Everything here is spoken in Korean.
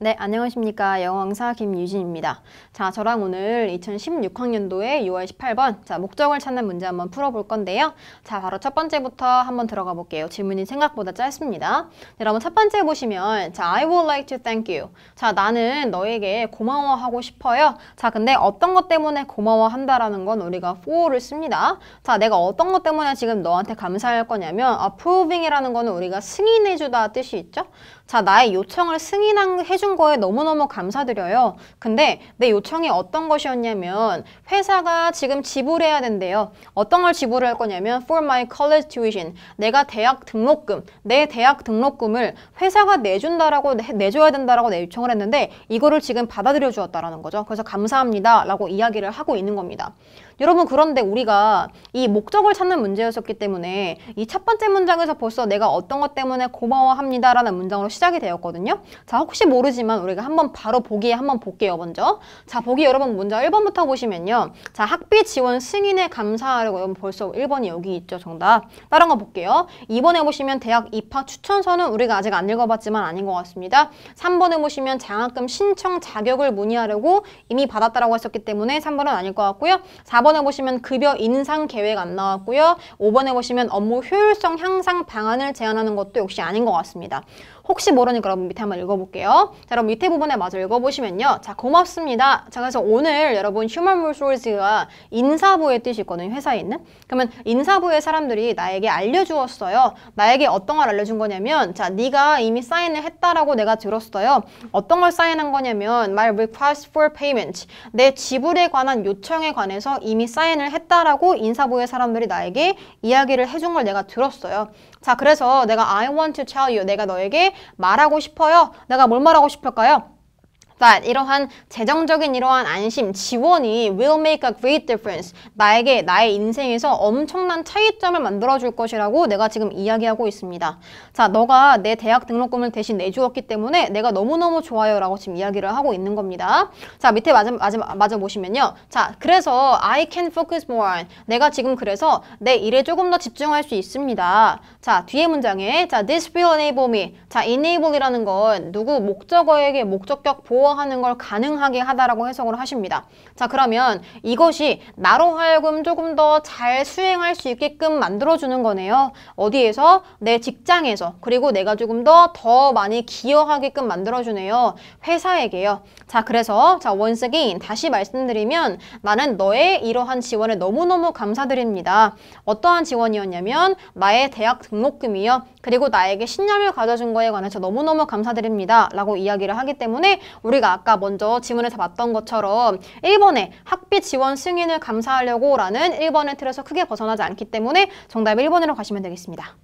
네, 안녕하십니까. 영어왕사 김유진입니다. 자, 저랑 오늘 2016학년도에 6월 18번, 자, 목적을 찾는 문제 한번 풀어볼 건데요. 자, 바로 첫 번째부터 한번 들어가 볼게요. 질문이 생각보다 짧습니다. 여러분, 첫 번째 보시면, 자, I would like to thank you. 자, 나는 너에게 고마워하고 싶어요. 자, 근데 어떤 것 때문에 고마워한다라는 건 우리가 for를 씁니다. 자, 내가 어떤 것 때문에 지금 너한테 감사할 거냐면, approving이라는 거는 우리가 승인해주다 뜻이 있죠? 자, 나의 요청을 승인한, 해주 해주신 거에 너무너무 감사드려요. 근데 내 요청이 어떤 것이었냐면 회사가 지금 지불해야 된대요. 어떤 걸 지불할 거냐면 for my college tuition 내가 대학 등록금 내 대학 등록금을 회사가 내준다라고 내줘야 된다라고 내 요청을 했는데 이거를 지금 받아들여 주었다라는 거죠. 그래서 감사합니다 라고 이야기를 하고 있는 겁니다. 여러분 그런데 우리가 이 목적을 찾는 문제였었기 때문에 이 첫 번째 문장에서 벌써 내가 어떤 것 때문에 고마워합니다라는 문장으로 시작이 되었거든요. 자 혹시 모르지 하지만 우리가 한번 바로 보기에 한번 볼게요 먼저 자 보기 여러분 먼저 1번부터 보시면요 자 학비 지원 승인에 감사하려고 여러분 벌써 1번이 여기 있죠 정답 다른 거 볼게요 2번에 보시면 대학 입학 추천서는 우리가 아직 안 읽어봤지만 아닌 것 같습니다 3번에 보시면 장학금 신청 자격을 문의하려고 이미 받았다라고 했었기 때문에 3번은 아닐 것 같고요 4번에 보시면 급여 인상 계획 안 나왔고요 5번에 보시면 업무 효율성 향상 방안을 제안하는 것도 역시 아닌 것 같습니다 혹시 모르니까 여러분 밑에 한번 읽어볼게요. 자, 그럼 밑에 부분에 마저 읽어보시면요. 자, 고맙습니다. 자, 그래서 오늘 여러분 휴먼 물소리즈가 인사부의 뜻이 거든요 회사에 있는. 그러면 인사부의 사람들이 나에게 알려주었어요. 나에게 어떤 걸 알려준 거냐면 자, 네가 이미 사인을 했다라고 내가 들었어요. 어떤 걸 사인한 거냐면 my request for payment. 내 지불에 관한 요청에 관해서 이미 사인을 했다라고 인사부의 사람들이 나에게 이야기를 해준 걸 내가 들었어요. 자, 그래서 내가 I want to tell you. 내가 너에게 말하고 싶어요. 내가 뭘 말하고 싶어요? 싶을까요? that 이러한 재정적인 이러한 안심, 지원이 will make a great difference. 나에게 나의 인생에서 엄청난 차이점을 만들어줄 것이라고 내가 지금 이야기하고 있습니다. 자, 너가 내 대학 등록금을 대신 내주었기 때문에 내가 너무너무 좋아요 라고 지금 이야기를 하고 있는 겁니다. 자, 밑에 맞아, 맞아, 맞아 보시면요. 자, 그래서 I can focus more on. 내가 지금 그래서 내 일에 조금 더 집중할 수 있습니다. 자, 뒤에 문장에 자, this will enable me. 자, enable이라는 건 누구 목적어에게 목적격 보호 부러하는걸 가능하게 하다라고 해석을 하십니다. 자 그러면 이것이 나로 하여금 조금 더 잘 수행할 수 있게끔 만들어주는 거네요. 어디에서? 내 직장에서 그리고 내가 조금 더더 더 많이 기여하게끔 만들어주네요. 회사에게요. 자 그래서 자 once again 다시 말씀드리면 나는 너의 이러한 지원에 너무너무 감사드립니다. 어떠한 지원이었냐면 나의 대학 등록금이요. 그리고 나에게 신념을 가져준 거에 관해서 너무너무 감사드립니다. 라고 이야기를 하기 때문에 우리 우리가 아까 먼저 지문에서 봤던 것처럼 1번에 학비 지원 승인을 감사하려고 라는 1번의 틀에서 크게 벗어나지 않기 때문에 정답 1번으로 가시면 되겠습니다.